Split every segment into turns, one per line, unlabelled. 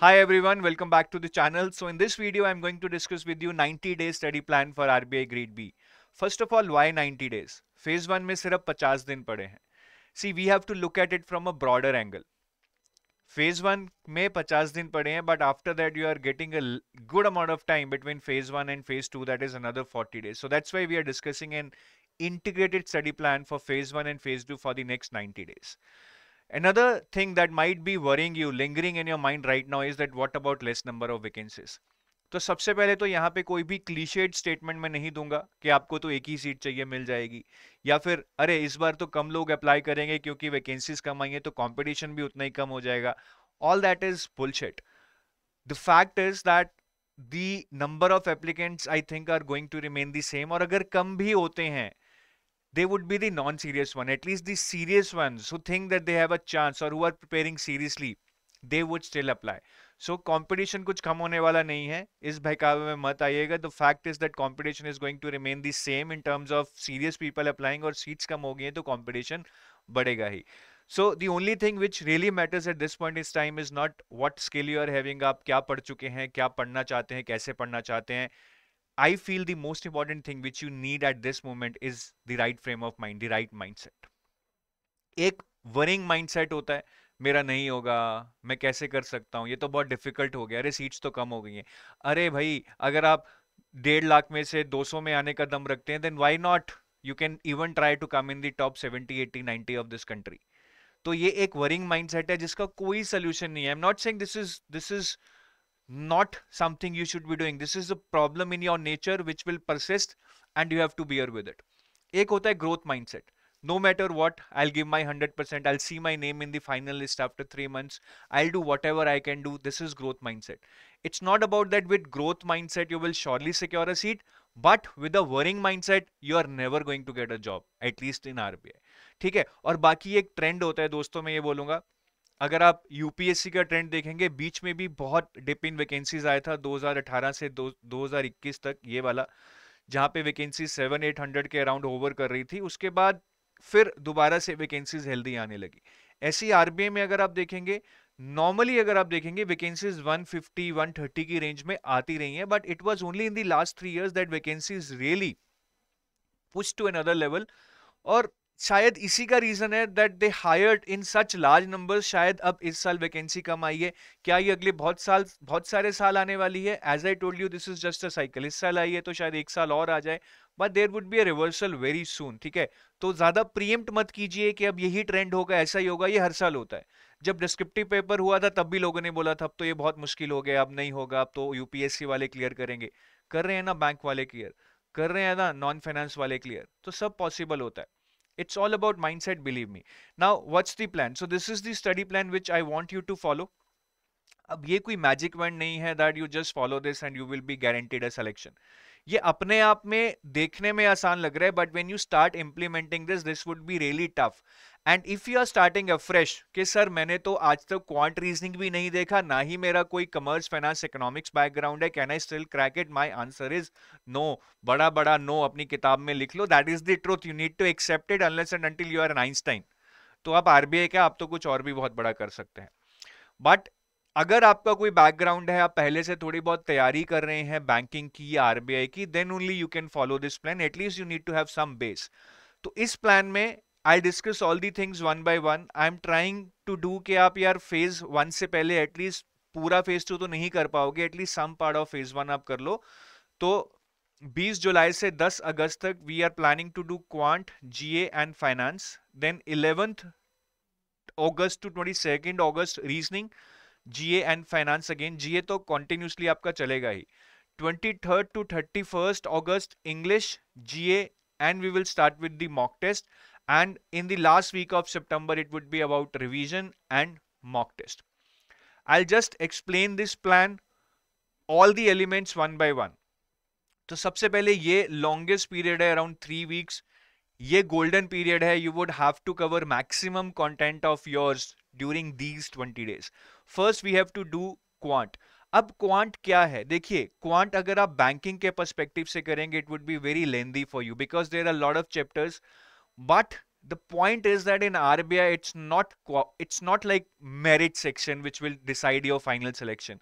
Hi everyone, welcome back to the channel. So in this video, I'm going to discuss with you 90 day study plan for RBI grade B. First of all, why 90 days? Phase 1 में सिर्फ 50 दिन pade हैं. See, we have to look at it from a broader angle. Phase 1 में 50 दिन pade हैं, but after that you are getting a good amount of time between phase 1 and phase 2, that is another 40 days. So that's why we are discussing an integrated study plan for phase 1 and phase 2 for the next 90 days. Another thing that might be worrying you, lingering in your mind right now is that what about less number of vacancies? तो सबसे पहले तो यहाँ पे कोई भी clichéd statement मैं नहीं दूंगा कि आपको तो एक ही सीट चाहिए मिल जाएगी या फिर अरे इस बार तो कम लोग अप्लाई करेंगे क्योंकि वैकेंसीज कम आई है तो कंपटीशन भी उतना ही कम हो जाएगा all that is bullshit the fact is that the number of applicants I think are going to remain the same और अगर कम भी होते हैं they would be the non-serious one. At least the serious ones who think that they have a chance or who are preparing seriously, they would still apply. So so, कुछ कम होने वाला नहीं है इस बहकावे में मत आइएगा the fact is that competition is going to remain the same in terms of serious people applying और सीट्स कम हो गई हैं तो कॉम्पिटिशन बढ़ेगा ही so the only thing which really matters at this point this time is not what skill you are having आप क्या पढ़ चुके हैं क्या पढ़ना चाहते हैं कैसे पढ़ना चाहते हैं I feel the most important thing which you need at this moment is the right frame of mind, the right mindset. एक वरिंग माइंडसेट होता है मेरा नहीं होगा मैं कैसे कर सकता हूँ ये तो बहुत डिफिकल्ट हो गया अरे सीट्स तो कम हो गई हैं अरे भाई अगर आप डेढ़ लाख में से 200 में आने का दम रखते हैं then why not you can even try to come in the top 70 80 90 of this country तो ये एक वरिंग माइंडसेट है जिसका कोई सोल्यूशन नहीं है I am not saying this is this is not something you should be doing this is a problem in your nature which will persist and you have to bear with it एक होता है growth mindset no matter what I give my hundred percent I see my name in the final list after three months I do whatever I can do this is growth mindset it's not about that with growth mindset you will surely secure a seat but with a worrying mindset you are never going to get a job at least in R ठीक है और बाकी एक trend होता है दोस्तों मैं ये बोलूंगा अगर आप यूपीएससी का ट्रेंड देखेंगे बीच में भी बहुत डिप इन वैकेंसीज आया था 2018 से दो 2021 तक ये वाला जहां पे वैकेंसी सेवन एट हंड्रेड के अराउंड ओवर कर रही थी उसके बाद फिर दोबारा से वैकेंसीज हेल्दी आने लगी ऐसी आरबीआई में अगर आप देखेंगे नॉर्मली अगर आप देखेंगे वैकेंसीज 150 130 की रेंज में आती रही हैं but it was only in the last three years that vacancies really push to another level और शायद इसी का रीज़न है that they hired in such large number शायद अब इस साल वैकेंसी कम आई है क्या ये अगले बहुत साल बहुत सारे साल आने वाली है as I told you this is just a cycle इस साल आई है तो शायद एक साल और आ जाए but there would be a reversal very soon ठीक है तो ज़्यादा प्रियम्प्ट मत कीजिए कि अब यही ट्रेंड होगा ऐसा ही होगा ये हर साल होता है जब डिस्क्रिप्टिव पेपर हुआ था तब भी लोगों ने बोला था अब तो ये बहुत मुश्किल हो गया अब नहीं होगा अब तो यूपीएससी वाले क्लियर करेंगे कर रहे हैं ना बैंक वाले क्लियर कर रहे हैं ना नॉन फाइनेंस वाले क्लियर तो सब पॉसिबल होता है It's all about mindset, believe me. Now, what's the plan? So this is the study plan which I want you to follow. अब ये कोई मैजिक वर्ड नहीं है that you just follow this and you will be guaranteed a selection ये अपने आप में देखने में आसान लग रहा है but when you start implementing this this would be really tough and if you are starting afresh कि सर मैंने तो आज तक क्वांट रीजनिंग भी नहीं देखा ना ही मेरा कोई कमर्स फाइनेंस इकोनॉमिक्स बैकग्राउंड है can I still crack it my answer is no बड़ा बड़ा नो अपनी किताब में लिख लो that is the truth you need to accept it unless and until you are an Einstein तो आप आरबीआई का आप तो कुछ और भी बहुत बड़ा कर सकते हैं बट अगर आपका कोई बैकग्राउंड है आप पहले से थोड़ी बहुत तैयारी कर रहे हैं बैंकिंग की आरबीआई की then only you can follow this plan at least you need to have some base तो इस प्लान में I discuss all the things one by one I am trying to do के आप यार फेज वन से पहले at least पूरा phase two तो नहीं कर पाओगे at least some part of phase one आप कर लो तो 20 जुलाई से 10 अगस्त तक we are planning to do quant GA and finance then eleventh August to 22nd August reasoning GA and finance again GA तो कॉन्टिन्यूसली आपका चलेगा ही twenty third to thirty first August English GA and we will start with the mock test and in the last week of September it would be about revision and mock test I just explain this plan all the elements one by one तो सबसे पहले ये longest period है around three weeks ये golden period है you would have to cover maximum content of yours during these 20 days first we have to do quant अब quant क्या है देखिए क्वांट अगर आप बैंकिंग के पर्सपेक्टिव से करेंगे it would be very lengthy for you because there are lot of chapters but the point is that in RBI it's not it's not like merit section which will decide your final selection.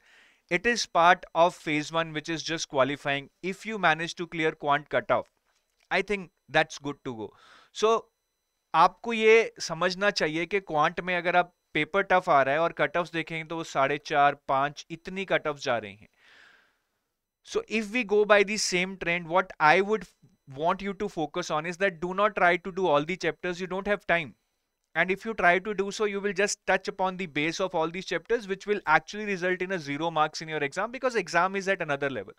It is part of phase one which is just qualifying. If you manage to clear quant cutoff, I think that's good to go. So, आपको ये समझना चाहिए कि quant में अगर आप paper tough आ रहा है और कट ऑफ देखेंगे तो वो साढ़े चार पाँच इतनी कट जा रही हैं so if we go by the same trend what i would want you to focus on is that do not try to do all the chapters you don't have time and if you try to do so you will just touch upon the base of all these chapters which will actually result in a zero marks in your exam because exam is at another level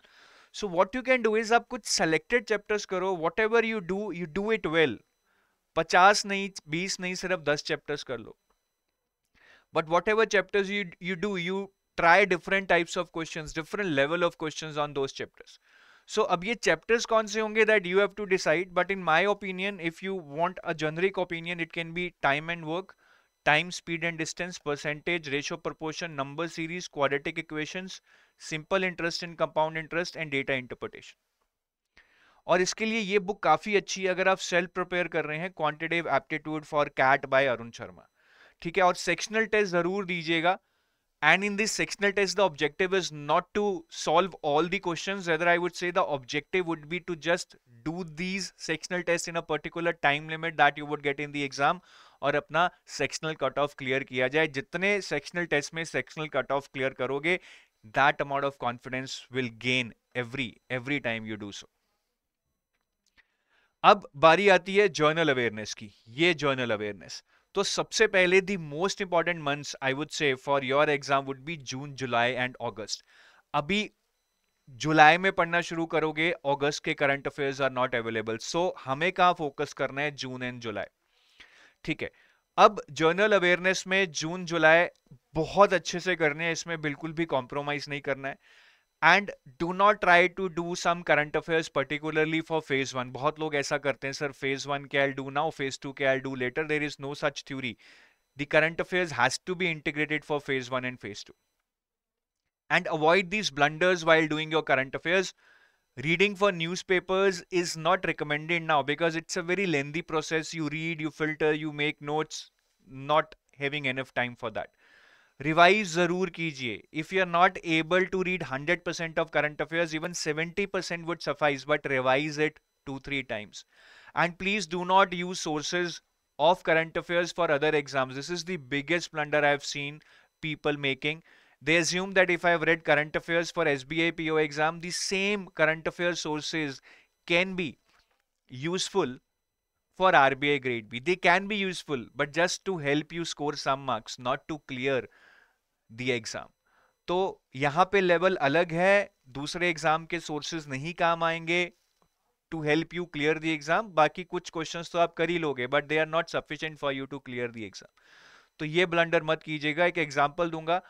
so what you can do is आप कुछ selected chapters करो whatever you do you do it well पचास नहीं बीस नहीं सिर्फ दस chapters कर लो but whatever chapters you you do you try different types of question different level of question on those chapters so अब ये चैप्टर्स कौन से होंगे that you have to decide but in my opinion if you want a generic opinion it can be time and work time speed and distance percentage ratio proportion number series quadratic equations simple interest and compound interest and data interpretation और इसके लिए ये book काफ़ी अच्छी है अगर आप self prepare कर रहे हैं quantitative aptitude for CAT by Arun Sharma ठीक है और सेक्शनल टेस्ट ज़रूर दीजिएगा and in this sectional test the objective is not to solve all the question whether I would say the objective would be to just do these sectional test in a particular time limit that you would get in the exam और अपना sectional cut off clear किया जाए जितने sectional test में sectional cut off clear करोगे that amount of confidence will gain every every time you do so अब बारी आती है जर्नल अवेयरनेस की ये जर्नल अवेयरनेस तो सबसे पहले the most important months I would say for your exam would be June July and August अभी जुलाई में पढ़ना शुरू करोगे अगस्त के current affairs are not available so हमें कहा फोकस करना है जून एंड जुलाई ठीक है अब जर्नल अवेयरनेस में जून जुलाई बहुत अच्छे से करने हैं इसमें बिल्कुल भी कॉम्प्रोमाइज नहीं करना है and do not try to do some current affairs particularly for phase one बहुत लोग ऐसा करते हैं सर फेज वन के I do now phase two के I do later there is no such theory the current affairs has to be integrated for phase one and phase two and avoid these blunders while doing your current affairs reading for newspapers is not recommended now because it's a very lengthy process you read you filter you make notes not having enough time for that revise zarur kijiye if you are not able to read 100% of current affairs even 70% would suffice but revise it 2 3 times and please do not use sources of current affairs for other exams this is the biggest blunder i have seen people making They assume that if I have read current affairs for SBI PO exam, the same current affairs sources can be useful for RBI grade B. They can be useful, but just to help you score some marks, not to clear the exam. तो यहाँ पे level अलग है दूसरे exam के sources नहीं काम आएंगे to help you clear the exam बाकी कुछ क्वेश्चंस तो आप कर ही लोगे but they are not sufficient for you to clear the exam तो ये ब्लंडर मत कीजिएगा एक एग्जांपल दूंगा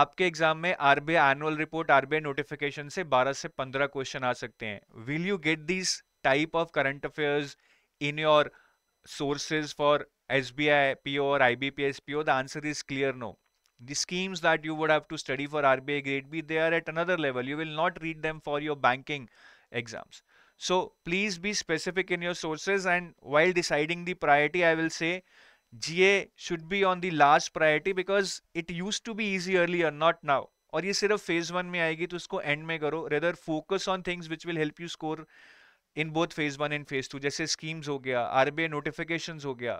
आपके एग्जाम में RBI annual report RBI notification से 12 से 15 क्वेश्चन आ सकते हैं will you get this type of current affairs in your sources for S B I P O और I B P S P O the answer is clear no the schemes that you would have to study for R B I grade B they are at another level you will not read them for your banking exams so please be specific in your sources and while deciding the priority I will say GA should be on the last priority because it used to be easy earlier, not now. और ये सिर्फ phase one में आएगी तो उसको end में करो rather focus on things which will help you score in both phase one and phase two जैसे स्कीम्स हो गया आरबीआई नोटिफिकेशन हो गया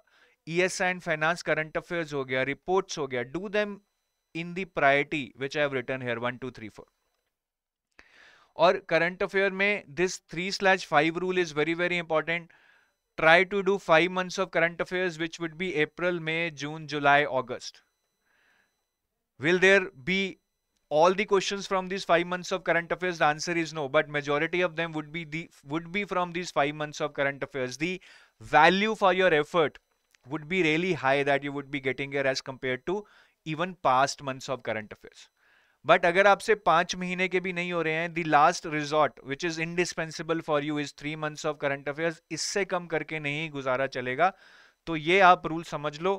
E S and finance current affairs हो गया रिपोर्ट्स हो गया do them in the priority which I have written here one two three four और करंट अफेयर में this three slash five rule is very very important try to do five months of current affairs, which would be April, May, June, July, August. Will there be all the questions from these five months of current affairs? The answer is no, but majority of them would be the would be from these five months of current affairs. The value for your effort would be really high that you would be getting here as compared to even past months of current affairs. But अगर आपसे पांच महीने के भी नहीं हो रहे हैं the last resort which is indispensable for you is three months of current affairs इससे कम करके नहीं गुजारा चलेगा तो ये आप रूल समझ लो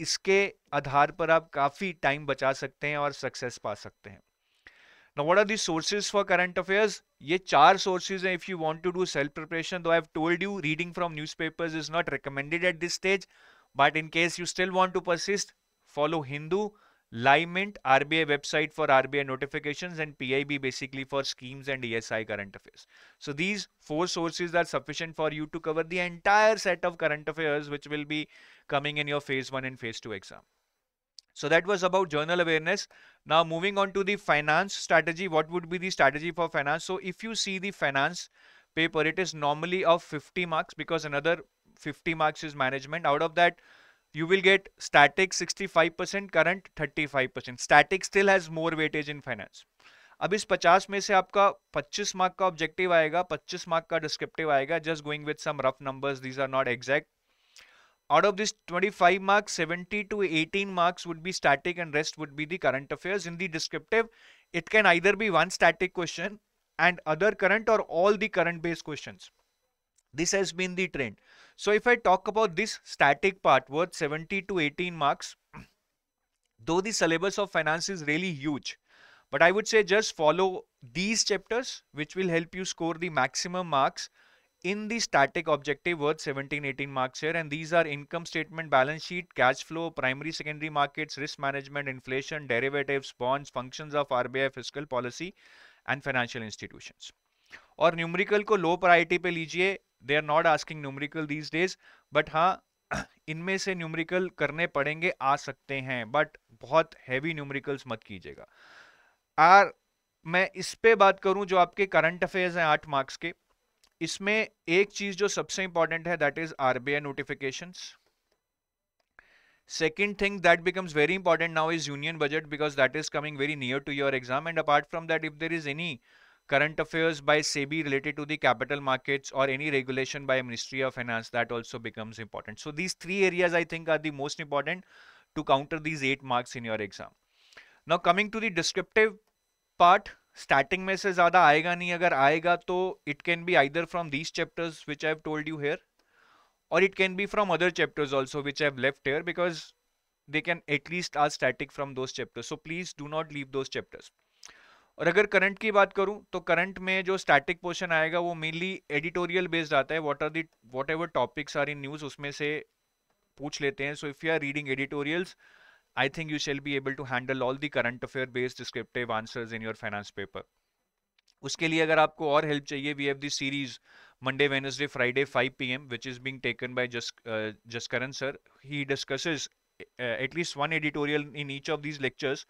इसके आधार पर आप काफी टाइम बचा सकते हैं और सक्सेस पा सकते हैं Now, what are the sources for current affairs? ये चार sources हैं if you want to do self preparation. Though I have told you, reading from newspapers is not recommended at this stage. But in case you still want to persist, follow Hindu. Liment RBI website for RBI notifications and PIB basically for schemes and ESI current affairs. So these four sources are sufficient for you to cover the entire set of current affairs which will be coming in your phase 1 and phase 2 exam. So that was about journal awareness. Now moving on to the finance strategy. What would be the strategy for finance? So if you see the finance paper, it is normally of 50 marks because another 50 marks is management. Out of that you will get static 65% current 35% static still has more weightage in finance अब इस 50 में से आपका 25 mark का objective आएगा 25 mark का descriptive आएगा just going with some rough numbers these are not exact out of this 25 marks 70 to 18 marks would be static and rest would be the current affairs in the descriptive it can either be one static question and other current or all the current based questions this has been the trend. So if I talk about this static part worth 70 to 18 marks, though the syllabus of finance is really huge, but I would say just follow these chapters which will help you score the maximum marks in the static objective worth 17 18 marks here and these are income statement balance sheet cash flow primary secondary markets risk management inflation derivatives bonds functions of RBI fiscal policy and financial institutions और numerical को low priority पे लीजिए they are not asking numerical these days but हाँ इनमें से numerical करने पड़ेंगे आ सकते हैं बट बहुत हैवी न्यूमरिकल्स मत कीजिएगा आर मैं इस पे बात करूं जो आपके करंट अफेयर्स हैं आठ मार्क्स के इसमें एक चीज जो सबसे इंपॉर्टेंट है that is RBI notification second thing that becomes very important now is union budget because that is coming very near to your exam and apart from that if there is any current affairs by SEBI related to the capital markets or any regulation by Ministry of Finance that also becomes important. So these three areas I think are the most important to counter these eight marks in your exam. Now coming to the descriptive part, starting में से ज़्यादा आएगा नहीं अगर आएगा तो it can be either from these chapters which I have told you here or it can be from other chapters also which I have left here because they can at least ask static from those chapters. So please do not leave those chapters. और अगर current की बात करूं तो current में जो static portion आएगा वो मेनली एडिटोरियल बेस्ड आता है what are the whatever topics are in news उसमें से पूछ लेते हैं so if you are reading editorials I think you shall be able to handle all the current affair based descriptive answer in your finance paper उसके लिए अगर आपको और हेल्प चाहिए we have the series Monday Wednesday Friday five P M which is being taken by just Jaskaran sir he discusses at least one editorial in each of these lectures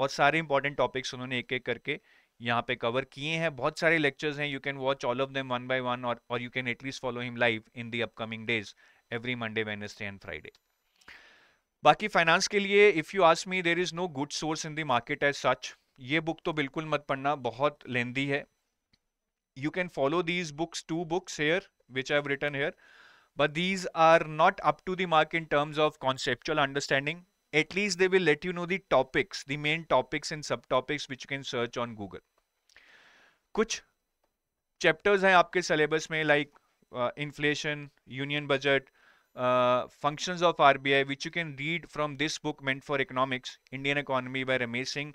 बहुत सारे important topics उन्होंने एक एक करके यहाँ पे कवर किए हैं बहुत सारे लेक्चर्स हैं you can watch all of them one by one और you can at least follow him live in the upcoming days every Monday Wednesday and Friday बाकी फाइनेंस के लिए if you ask me there is no good source in the market as such ये book तो बिल्कुल मत पढ़ना बहुत lengthy है you can follow these books two books here which i have written here but these are not up to the mark in terms of conceptual at least they will let you know the topics, the main topics and subtopics which you can search on Google. कुछ chapters हैं आपके syllabus में like inflation union budget functions of RBI which you can read from this book meant for economics Indian economy by Ramesh Singh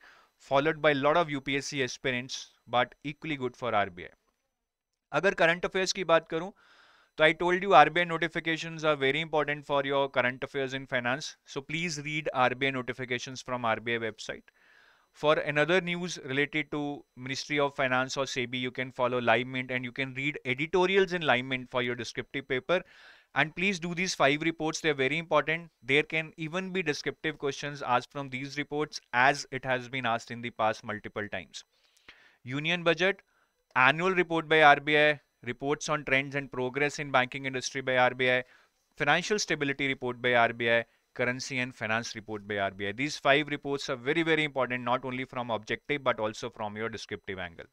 followed by lot of UPSC aspirants but equally good for RBI अगर current affairs की बात करूं So I told you RBI notifications are very important for your current affairs in finance. So please read RBI notifications from RBI website. For another news related to Ministry of Finance or SEBI, you can follow LimeMint and you can read editorials in LimeMint for your descriptive paper. And please do these five reports. They're very important. There can even be descriptive questions asked from these reports as it has been asked in the past multiple times. Union budget, annual report by RBI, reports on trends and progress in banking industry by RBI, financial stability report by RBI, currency and finance report by RBI. These five reports are very very important not only from objective but also from your descriptive angle.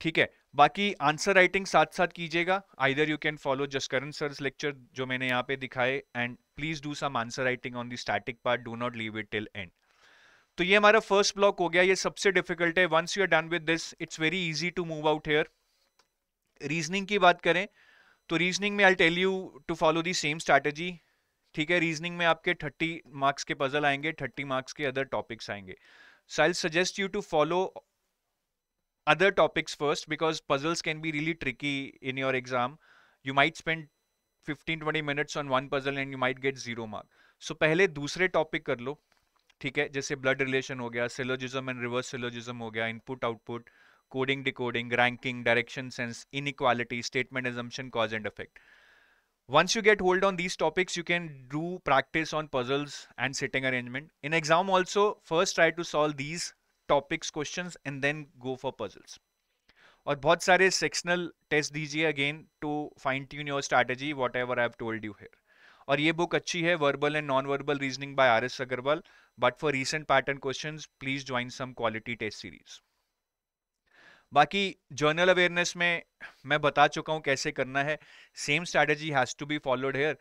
ठीक है बाकी answer writing साथ साथ कीजिएगा either you can follow Jaskaran sir lecture जो मैंने यहाँ पे दिखाए and please do some answer writing on the static part do not leave it till end तो ये हमारा फर्स्ट ब्लॉक हो गया ये सबसे डिफिकल्ट है once you are done with this it's very easy to move out here reasoning की बात करें तो रीजनिंग में I tell you to follow the same strategy ठीक है रीजनिंग में आपके 30 मार्क्स के पजल आएंगे 30 मार्क्स के अदर टॉपिक्स आएंगे so I suggest you to follow other topics first because puzzles can be really tricky in your exam you might spend 15 twenty minutes on one puzzle and you might get zero mark so पहले दूसरे topic कर लो ठीक है जैसे blood relation हो गया syllogism and reverse syllogism हो गया input output coding, decoding, ranking, direction sense, inequality, statement assumption, cause and effect. Once you get hold on these topics, you can do practice on puzzles and sitting arrangement. In exam also, first try to solve these topics questions and then go for puzzles. और बहुत सारे sectional test दीजिए again to fine tune your strategy whatever I have told you here और ये book अच्छी है verbal and non verbal reasoning by R S Agarwal but for recent pattern questions please join some quality test series बाकी general awareness में मैं बता चुका हूँ कैसे करना है same strategy has to be followed here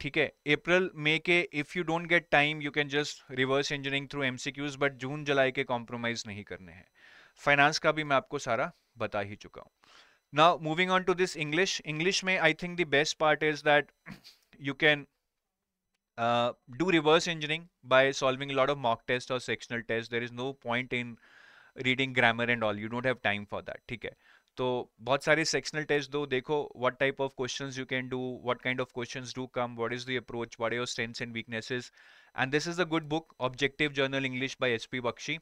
ठीक है अप्रैल मे के if you don't get time you can just reverse engineering through them but June July के कॉम्प्रोमाइज़ नहीं करने हैं फाइनेंस का भी मैं आपको सारा बता ही चुका हूँ now moving on to this English English में I think the best part is that you can do reverse engineering by solving lot of mock test और sectional test there is no point in reading grammar and all you don't have time for that ठीक है तो बहुत सारे sectional test दो देखो what type of questions you can do what kind of questions do come what is the approach what are your strengths and weaknesses and this is a good book objective general English by S P Bakshi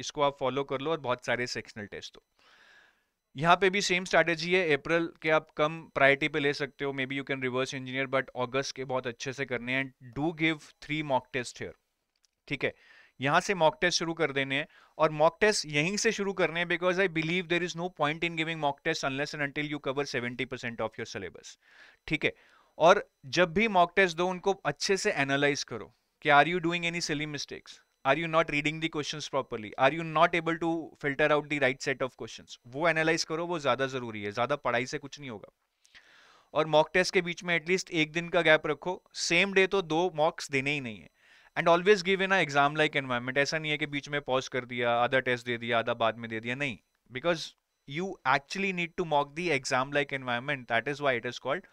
इसको आप follow कर लो और बहुत सारे sectional test दो यहाँ पे भी सेम स्ट्रैटेजी है अप्रैल के आप कम प्रायोरिटी पे ले सकते हो maybe you can reverse engineer but August के बहुत अच्छे से करने हैं do give three mock test here ठीक है यहां से मॉक टेस्ट शुरू कर देने हैं और मॉक टेस्ट यहीं से शुरू करने हैं because I believe there is no point in giving mock test unless and until you cover seventy percent of your syllabus ठीक है और जब भी मॉक टेस्ट दो उनको अच्छे से एनालाइज करो कि are you doing any silly mistakes are you not reading the question properly are you not able to filter out the right set of question वो एनालाइज करो वो ज़्यादा ज़रूरी है ज़्यादा पढ़ाई से कुछ नहीं होगा और मॉक टेस्ट के बीच में एटलीस्ट एक दिन का गैप रखो सेम डे तो दो मॉक्स देने ही नहीं है and always give in exam like environment ऐसा नहीं है कि बीच में पॉज कर दिया आधा टेस्ट दे दिया आधा बाद में दे दिया नहीं because you actually need to mock the exam like environment that is why it is called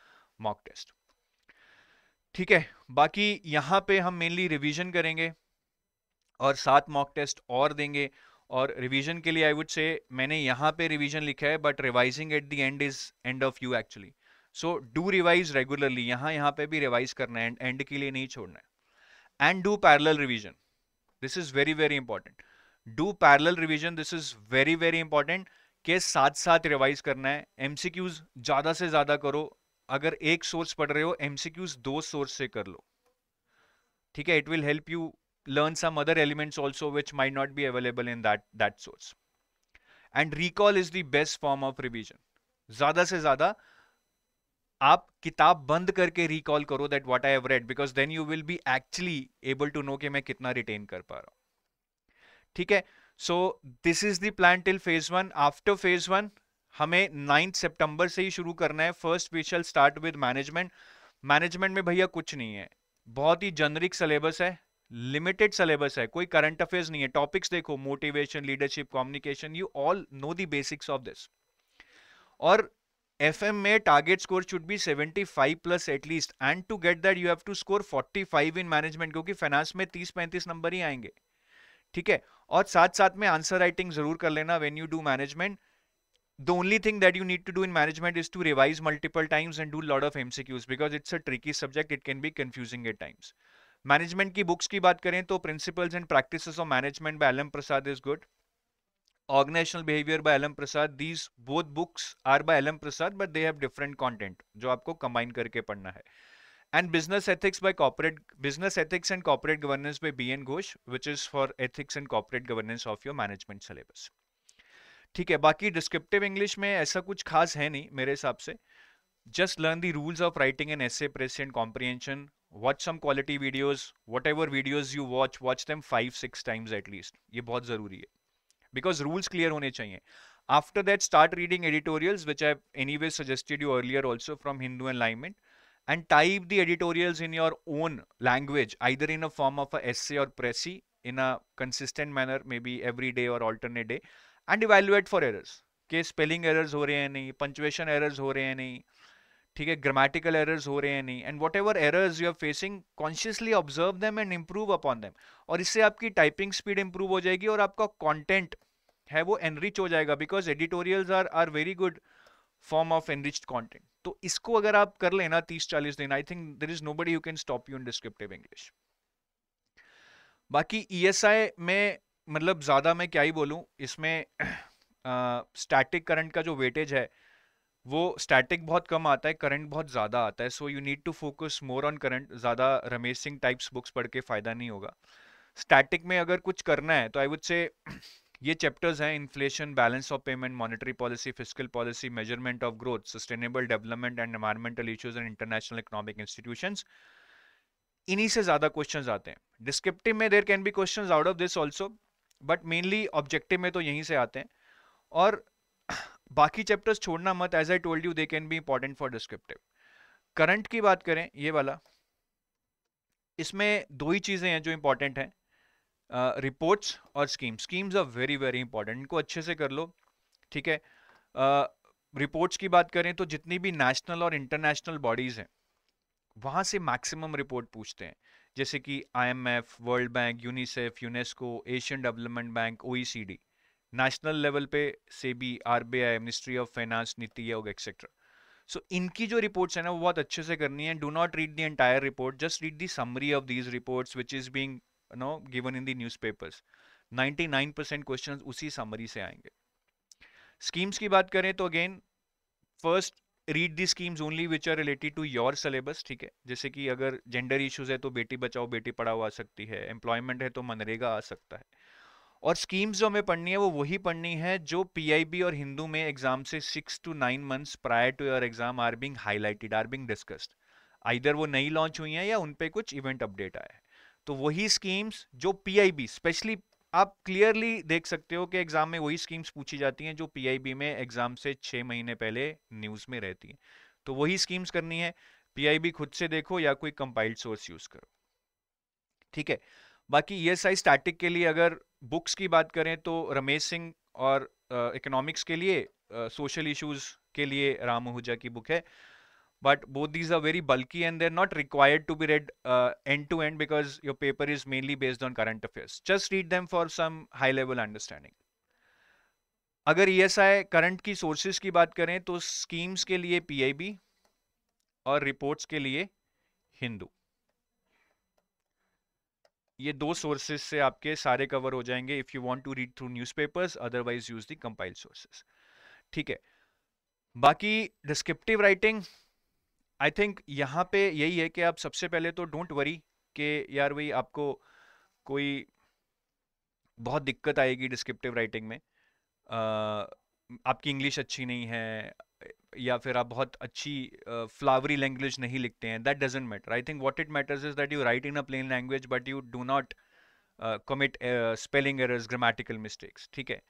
mock test ठीक है बाकी यहाँ पे हम मेनली रिविजन करेंगे और सात मॉक टेस्ट और देंगे और रिविजन के लिए आई वुड से मैंने यहाँ पे रिविजन लिखा है but revising at the end is end of you actually so do revise regularly यहाँ यहाँ पे भी रिवाइज करना है एंड एंड के लिए नहीं छोड़ना है and do parallel revision. This is very very important. Do parallel revision. This is very very important. के साथ साथ रिवाइज करना है एम ज़्यादा से ज़्यादा करो अगर एक सोर्स पढ़ रहे हो एम दो सोर्स से कर लो ठीक है it will help you learn some other elements also which might not be available in that that source and recall is the best form of revision ज़्यादा से ज़्यादा आप किताब बंद करके रिकॉल करो that what I have read because then you will be actually able to know कि मैं कितना रिटेन कर पा रहा हूं ठीक है so this is the plan till phase one after phase one हमें नाइन्थ सितंबर से ही शुरू करना है first we shall start with management management में भैया कुछ नहीं है बहुत ही जनरिक सिलेबस है लिमिटेड सिलेबस है कोई करंट अफेयर्स नहीं है टॉपिक्स देखो motivation leadership communication you all know the basics of this और aim target score should be seventy five plus at least and to get get you have to score forty five in management क्योंकि finance में तीस पैंतीस number ही आएंगे ठीक है और साथ साथ में आंसर राइटिंग जरूर कर लेना when you do management the only thing that you need to do in management is to revise multiple times and do lot of MCQs because it's a tricky subject it can be confusing at times management की books की बात करें तो principles and practice of management by L M Prasad is good organisational behaviour by L Prasad these both books are by L Prasad but they have different content जो आपको combine करके पढ़ना है and business ethics by corporate business ethics and corporate governance by B N Ghosh which is for ethics and corporate governance of your management syllabus ठीक है बाकी descriptive English में ऐसा कुछ खास है नहीं मेरे हिसाब से just learn the rules of writing and essay precis and comprehension watch some quality videos whatever videos you watch watch them five six times at least ये बहुत जरूरी है बिकॉज रूल्स क्लियर होने चाहिए after that start reading editorial which I anyway suggested you earlier also from Hindu and alignment and type the in your own language language in in a form of a और precis in in a consistent manner maybe every day or alternate day and evaluate for errors के spelling errors हो रहे हैं नहीं punctuation errors हो रहे हैं नहीं ठीक है ग्रामेटिकल एरर्स हो रहे हैं नहीं and whatever errors you are facing consciously observe them and improve upon them और इससे आपकी टाइपिंग स्पीड इंप्रूव हो जाएगी और आपका कॉन्टेंट है वो एनरिच हो जाएगा because editorials are are very good form of enriched content तो इसको अगर आप कर लेना तीस चालीस दिन I think there is nobody you can stop you in descriptive English बाकी ई एस आई में मतलब ज़्यादा मैं क्या ही बोलूँ इसमें स्टैटिक uh, करंट का जो वेटेज है वो स्टैटिक बहुत कम आता है करंट बहुत ज़्यादा आता है so you need to focus more on current ज़्यादा रमेश सिंह टाइप्स बुक्स पढ़ के फ़ायदा नहीं होगा स्टैटिक में अगर कुछ करना है तो आई वुड से ये चैप्टर्स हैं inflation balance of payment monetary policy physical policy measurement of growth sustainable development and environmental issues and international economic institution इन्हीं से ज़्यादा क्वेश्चन आते हैं डिस्क्रिप्टिव में there can be question out of this also but mainly objective में तो यहीं से आते हैं और बाकी चैप्टर्स छोड़ना मत as I told you they can be important for descriptive current की बात करें ये वाला इसमें दो ही चीज़ें हैं जो इंपॉर्टेंट हैं रिपोर्ट्स और scheme schemes are very very important इनको अच्छे से कर लो ठीक है रिपोर्ट्स की बात करें तो जितनी भी नेशनल और इंटरनेशनल बॉडीज़ हैं वहाँ से मैक्सिमम रिपोर्ट पूछते हैं जैसे कि IMF, World Bank UNICEF UNESCO Asian Development Bank OECD national level पे SEBI RBI Ministry of Finance NITI Aayog etcetera so इनकी जो रिपोर्ट्स है ना वो बहुत अच्छे से करनी है do not read the entire report just read the summary of these reports which is being no given in the newspapers 99 percent question उसी समरी से आएंगे स्कीम्स की बात करें तो again first read the schemes only which are related to your syllabus ठीक है जैसे कि अगर जेंडर इश्यूज है तो बेटी बचाओ बेटी पढ़ाओ आ सकती है एम्प्लॉयमेंट है तो मनरेगा आ सकता है और स्कीम्स जो हमें पढ़नी है वो वही पढ़नी है जो पीआईबी और हिंदू में एग्जाम से six to nine months prior to your exam are being highlighted are being discussed either वो नई लॉन्च हुई हैं या उन पे कुछ इवेंट अपडेट आया है तो वही स्कीम्स जो पीआईबी स्पेशली आप क्लियरली देख सकते हो कि एग्जाम में वही स्कीम्स पूछी जाती हैं जो पीआईबी में एग्जाम से छह महीने पहले न्यूज़ में रहती हैं तो वही स्कीम्स करनी है पीआईबी खुद से देखो या कोई कंपाइल्ड सोर्स यूज करो ठीक है बाकी ये सारी स्टैटिक के लिए अगर बुक्स की बात करें तो रमेश सिंह और इकोनॉमिक्स के लिए सोशल इश्यूज के लिए राम की बुक है but both these are very bulky and they're not required to be read uh, end to end because your paper is mainly based on current affairs. Just read them for some high level understanding. अगर E S I current की sources की बात करें तो schemes के लिए P I B और reports के लिए हिंदू ये दो सोर्सेज से आपके सारे कवर हो जाएंगे if you want to read through newspapers otherwise use the compiled sources ठीक है बाकी डिस्क्रिप्टिव राइटिंग आई थिंक यहाँ पे यही है कि आप सबसे पहले तो डोंट वरी कि यार भाई आपको कोई बहुत दिक्कत आएगी डिस्क्रिप्टिव राइटिंग में uh, आपकी इंग्लिश अच्छी नहीं है या फिर आप बहुत अच्छी फ्लावरी uh, लैंग्वेज नहीं लिखते हैं that doesn't matter I think what it matters is that you write in a plain language but you do not commit spelling errors grammatical mistakes ठीक है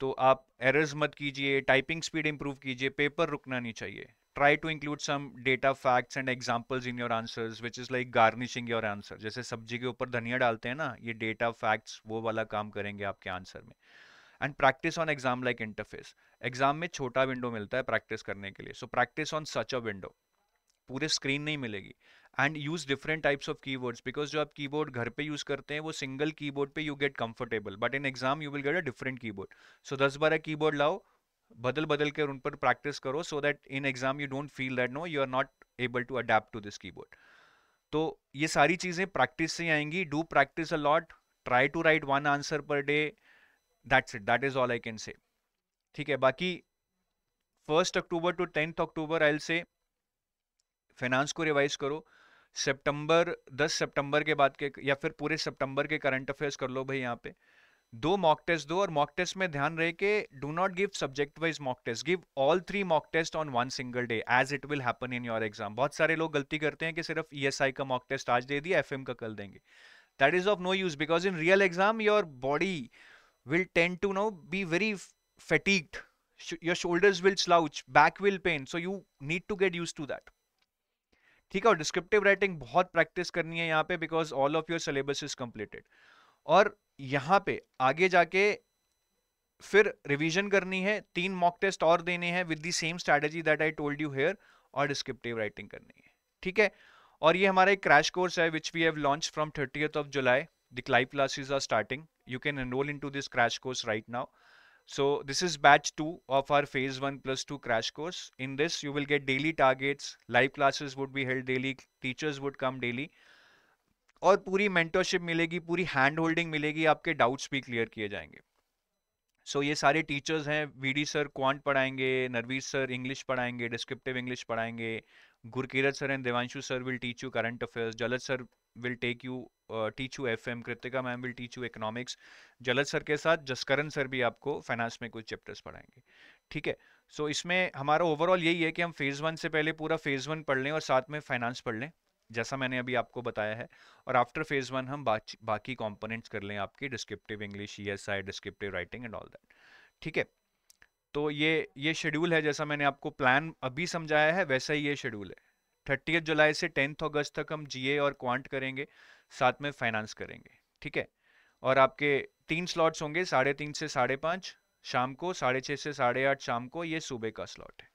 तो आप एरर्स मत कीजिए टाइपिंग स्पीड इंप्रूव कीजिए पेपर रुकना नहीं चाहिए try to include some data facts and examples in your answers which is like garnishing your answer जैसे सब्जी के ऊपर धनिया डालते हैं ना ये डेटा फैक्ट्स वो वाला काम करेंगे आपके आंसर में and practice on exam like interface exam में छोटा विंडो मिलता है प्रैक्टिस करने के लिए so practice on such a window पूरे स्क्रीन नहीं मिलेगी and use different types of keyboard because जो आप की बोर्ड घर पे यूज़ करते हैं वो सिंगल की बोर्ड पे you get comfortable but in exam you will get a different keyboard so दस बारह की बोर्ड लाओ बदल बदल कर उन पर प्रैक्टिस करो so that in exam you don't feel that no you are not able to adapt to this keyboard तो ये सारी चीज़ें प्रैक्टिस से आएंगी do practice a lot try to write one answer per day that's it that is all I can say ठीक है बाकी first October to tenth October I say finance को रिवाइज करो सितंबर दस सितंबर के बाद के या फिर पूरे सितंबर के करंट अफेयर्स कर लो भाई यहाँ पे दो मॉक टेस्ट दो और मॉक टेस्ट में ध्यान रहे कि do not give subject wise mock test give all three mock test on one single day as it will happen in your exam बहुत सारे लोग गलती करते हैं कि सिर्फ ई e का मॉक टेस्ट आज दे दिया एफ का कल देंगे that is of no use because in real exam your body will tend to no be very fatigued your shoulders will slouch back will pain so you need to get used to that ठीक है और descriptive writing बहुत practice करनी है यहाँ पे because all of your syllabus is completed और यहां पे आगे जाके फिर रिवीजन करनी है तीन मॉक टेस्ट और देने हैं with the same strategy that I told you here और डिस्क्रिप्टिव राइटिंग करनी है ठीक है और ये हमारा एक क्रैश कोर्स है which we have launch from thirty of July the live classes are starting you can enroll in this crash course right now so this is batch two of our phase one plus two crash course in this you will get daily targets live classes would be held daily teachers would come daily और पूरी mentorship मिलेगी पूरी hand holding मिलेगी आपके doubts भी clear किए जाएंगे सो so, ये सारे टीचर्स हैं वीडी सर क्वांट पढ़ाएंगे नरवीर सर इंग्लिश पढ़ाएंगे डिस्क्रिप्टिव इंग्लिश पढ़ाएंगे Gurkirat sir and Devanshu sir will teach you current affairs जलत sir will take you teach U F M Kritika ma'am will teach you economics जलत सर के साथ जसकरण सर भी आपको फाइनेंस में कुछ चैप्टर्स पढ़ाएंगे ठीक है सो so, इसमें हमारा ओवरऑल यही है कि हम फेज़ वन से पहले पूरा फेज़ वन पढ़ लें और साथ में फाइनेंस पढ़ लें जैसा मैंने अभी आपको बताया है और आफ्टर फेज वन हम बाकी बाकी कॉम्पोनेंट्स कर लें आपकी descriptive English E S I descriptive writing and all that ठीक है तो ये ये शेड्यूल है जैसा मैंने आपको प्लान अभी समझाया है वैसा ही ये शेड्यूल है थर्टी जुलाई से टेंथ अगस्त तक हम जीए और क्वांट करेंगे साथ में फाइनेंस करेंगे ठीक है और आपके तीन स्लॉट्स होंगे साढ़े तीन से साढ़े पाँच शाम को साढ़े छः से साढ़े आठ शाम को ये सुबह का स्लॉट है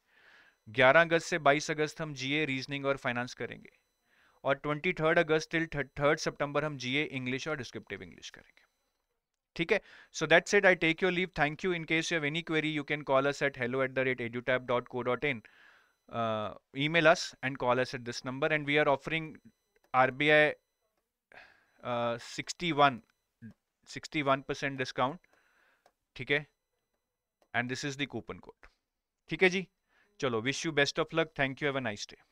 ग्यारह अगस्त से बाईस अगस्त हम जीए रीजनिंग और फाइनेंस करेंगे और twenty third August till third September हम जीए इंग्लिश और डिस्क्रिप्टिव इंग्लिश करेंगे ठीक है so that's it I take your leave thank you in case you have any query you can call us at hello at the rate edutap dot co dot in email us and call us at this number and we are offering R B I sixty one sixty one percent discount ठीक है and this is the coupon code ठीक है जी चलो wish you best of luck thank you have a nice day